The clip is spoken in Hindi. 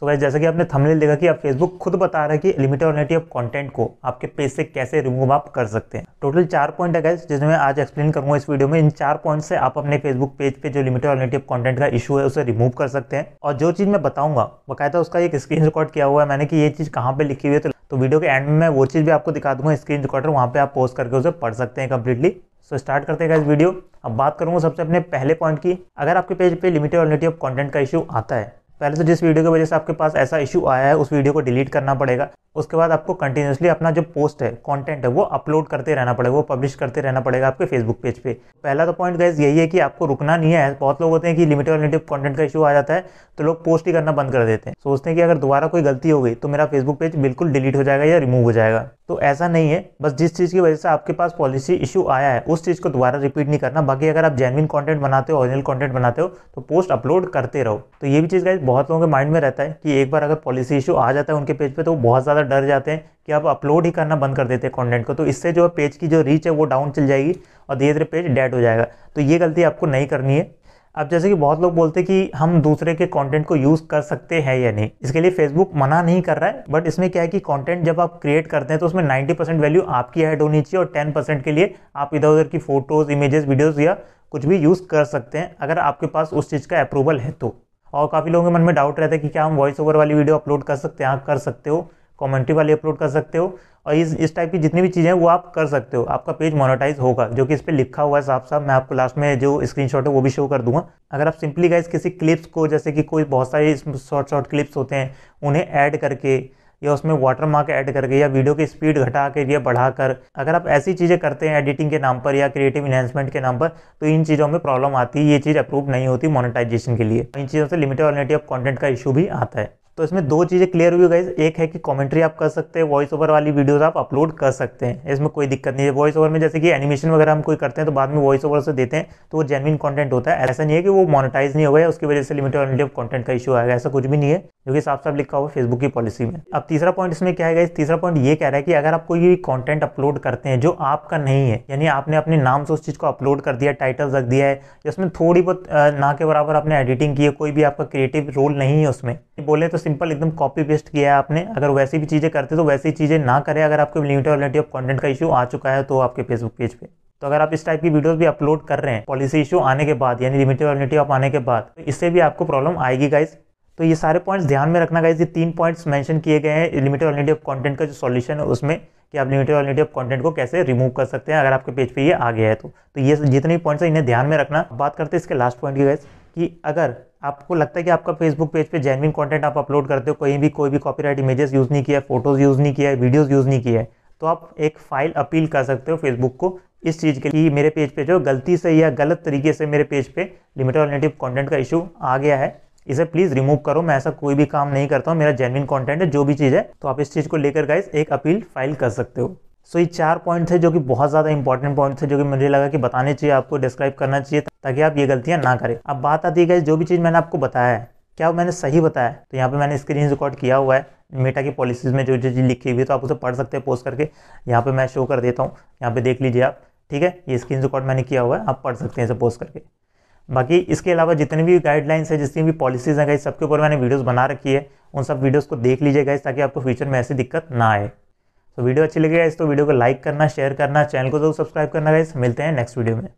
सो so जैसा कि आपने थमले देखा कि आप फेसबुक खुद बता रहा है कि लिमिटेड ऑनिटी ऑफ कंटेंट को आपके पेज से कैसे रिमूव आप कर सकते हैं टोटल चार पॉइंट है गैस जिसमें आज एक्सप्लेन करूंगा इस वीडियो में इन चार पॉइंट से आप अपने फेसबुक पेज पे जो लिमिटेड ऑनिटी ऑफ कंटेंट का इशू है उसे रिमूव कर सकते हैं और जो चीज़ मैं बताऊंगा बकायदा उसका एक स्क्रीन रिकॉर्ड किया हुआ है मैंने कि ये चीज़ कहाँ पे लिखी हुई है तो वीडियो तो के एंड में मैं वो चीज़ भी आपको दिखा दूंगा स्क्रीन रिकॉर्डर वहाँ पे आप पोस्ट करके उसे पढ़ सकते हैं कम्प्लीटली सो स्टार्ट करते हैं इस वीडियो अब बात करूंगा सबसे अपने पहले पॉइंट की अगर आपके पेज पे लिमिटेड ऑनिटी ऑफ कंटेंट का इशू आता है पहले से तो जिस वीडियो की वजह से आपके पास ऐसा इशू आया है उस वीडियो को डिलीट करना पड़ेगा उसके बाद आपको कंटिन्यूसली अपना जो पोस्ट है कंटेंट है वो अपलोड करते रहना पड़ेगा वो पब्लिश करते रहना पड़ेगा आपके फेसबुक पेज पे पहला तो पॉइंट गैस यही है कि आपको रुकना नहीं है बहुत लोग होते हैं कि लिमिटेड और लिमिटेड कंटेंट का इशू आ जाता है तो लोग पोस्ट ही करना बंद कर देते हैं सोचते हैं कि अगर दोबारा कोई गलती हो गई तो मेरा फेसबुक पेज बिल्कुल डिलीट हो जाएगा या रिमूव हो जाएगा तो ऐसा नहीं है बस जिस चीज़ की वजह से आपके पास पॉलिसी इशू आया है उस चीज़ को दोबारा रिपीट नहीं करना बाकी अगर आप जेनविन कॉन्टेंट बनाते हो ऑरिजिनल कॉन्टेंट बनाते हो तो पोस्ट अपलोड करते रहो तो ये भी चीज़ गाइज बहुत लोगों के माइंड में रहता है कि एक बार अगर पॉलिसी इशू आ जाता है उनके पेज पर तो बहुत ज़्यादा ज़्यादा डर जाते हैं कि आप अपलोड ही करना बंद कर देते हैं कंटेंट को तो इससे जो है पेज की जो रीच है वो डाउन चल जाएगी और धीरे धीरे पेज डेड हो जाएगा तो ये गलती आपको नहीं करनी है अब जैसे कि बहुत लोग बोलते हैं कि हम दूसरे के कंटेंट को यूज़ कर सकते हैं या नहीं इसके लिए फेसबुक मना नहीं कर रहा है बट इसमें क्या है कि कंटेंट जब आप क्रिएट करते हैं तो उसमें 90 परसेंट वैल्यू आपकी ऐड होनी चाहिए और 10 परसेंट के लिए आप इधर उधर की फ़ोटोज़ इमेजेस वीडियोज़ या कुछ भी यूज़ कर सकते हैं अगर आपके पास उस चीज़ का अप्रूवल है तो और काफ़ी लोगों के मन में डाउट रहता है कि क्या हम वॉइस ओवर वाली वीडियो अपलोड कर सकते हैं आप हाँ, कर सकते हो कॉमेंट्री वाली अपलोड कर सकते हो और इस इस टाइप की जितनी भी चीज़ें वो आप कर सकते हो आपका पेज मोनेटाइज होगा जो कि इस पर लिखा हुआ है साफ साफ मैं आपको लास्ट में जो स्क्रीनशॉट है वो भी शो कर दूंगा अगर आप सिंपली गाइज किसी क्लिप्स को जैसे कि कोई बहुत सारे शॉर्ट शॉर्ट क्लिप्स होते हैं उन्हें ऐड करके या उसमें वाटर मार्क ऐड करके या वीडियो की स्पीड घटा कर या बढ़ाकर अगर आप ऐसी चीज़ें करते हैं एडिटिंग के नाम पर या क्रिएटिव इन्हेंसमेंट के नाम पर तो इन चीज़ों में प्रॉब्लम आती है ये चीज़ अप्रूव नहीं होती मोनेटाइजेशन के लिए तो इन चीज़ों से लिमिटेड ऑलिटी ऑफ कॉन्टेंट का इशू भी आता है तो इसमें दो चीज़ें क्लियर हुई गई एक है कि कमेंट्री आप कर सकते हैं वॉइस ओवर वाली वीडियोस आप अपलोड कर सकते हैं इसमें कोई दिक्कत नहीं है वॉइस ओवर में जैसे कि एनिमेशन वगैरह हम कोई करते हैं तो बाद में वॉइस ओवर से देते हैं तो वो जेनविन कंटेंट होता है ऐसा नहीं है कि वो मोनिटाइज नहीं होगा उसकी वजह से लिमिटेड ऑफ कॉन्टेंट का इशू आएगा ऐसा कुछ भी नहीं है जो कि साफ साफ लिखा हुआ फेसबुक की पॉलिसी में अब तीसरा पॉइंट इसमें क्या है तीसरा पॉइंट ये कह रहा है कि अगर आप कोई कॉन्टेंट अपलोड करते हैं जो आपका नहीं है यानी आपने अपने नाम से उस चीज़ को अपलोड कर दिया टाइटल रख दिया है उसमें थोड़ी बहुत ना के बराबर आपने एडिटिंग की है कोई भी आपका क्रिएटिव रोल नहीं है उसमें बोले तो सिंपल एकदम कॉपी पेस्ट किया है आपने अगर वैसी भी चीज़ें करते तो वैसी चीज़ें ना करें अगर आपको लिमिटेबिलिटी ऑफ कॉन्टेंट का इशू आ चुका है तो आपके फेसबुक पेज पे तो अगर आप इस टाइप की वीडियोस भी अपलोड कर रहे हैं पॉलिसी इशू आने के बाद यानी लिमिटेबिलिटी ऑफ आने के बाद तो इससे भी आपको प्रॉब्लम आएगी गाइज तो ये सारे पॉइंट्स ध्यान में रखना गाइज ये तीन पॉइंट्स मैंशन किए गए हैं लिमिटेबिलिटी ऑफ कॉन्टेंट का जो सोल्यूशन है उसमें कि आप लिमिटेबिलिटी ऑफ कंटेंट को कैसे रिमूव कर सकते हैं अगर आपके पेज पे ये आ गया है तो, तो ये जितने भी पॉइंट्स हैं इन्हें ध्यान में रखना बात करते हैं इसके लास्ट पॉइंट की गाइज कि अगर आपको लगता है कि आपका फेसबुक पेज पे जेनविन कंटेंट आप अपलोड करते हो कहीं भी कोई भी कॉपीराइट इमेजेस यूज़ नहीं किया फोटोज़ यूज़ नहीं किया है वीडियोज़ यूज़ नहीं किया है तो आप एक फ़ाइल अपील कर सकते हो फेसबुक को इस चीज़ के लिए मेरे पेज पे जो गलती से या गलत तरीके से मेरे पेज पे लिमिटेड ऑल्टरनेटिव कंटेंट का इशू आ गया है इसे प्लीज़ रिमूव करो मैं ऐसा कोई भी काम नहीं करता हूँ मेरा जेनविन कॉन्टेंट है जो भी चीज़ है तो आप इस चीज़ को लेकर गाइज एक अपील फाइल कर सकते हो सो so, ये चार पॉइंट थे जो कि बहुत ज़्यादा इंपॉर्टेंट पॉइंट थे जो कि मुझे लगा कि बताने चाहिए आपको डिस्क्राइब करना चाहिए ताकि आप ये गलतियाँ ना करें अब बात आती है जो भी चीज़ मैंने आपको बताया है क्या मैंने सही बताया तो यहाँ पे मैंने स्क्रीन रिकॉर्ड किया हुआ है मेटा की पॉलिसीज़ में जो जो चीज़ लिखी हुई है तो आप उसे पढ़ सकते हैं पोस्ट करके यहाँ पे मैं शो कर देता हूँ यहाँ पे देख लीजिए आप ठीक है ये स्क्रीन रिकॉर्ड मैंने किया हुआ है आप पढ़ सकते हैं इसे पोस्ट करके बाकी इसके अलावा जितनी भी गाइडलाइंस है जितनी भी पॉलिसीज़ हैं गाइज सबके ऊपर मैंने वीडियोज़ बना रखी है उन सब वीडियोज़ को देख लीजिए गाइज ताकि आपको फ्यूचर में ऐसी दिक्कत ना आए तो वीडियो अच्छी लगी है तो वीडियो को लाइक करना शेयर करना चैनल को जरूर सब्सक्राइब करना गाइस मिलते हैं नेक्स्ट वीडियो में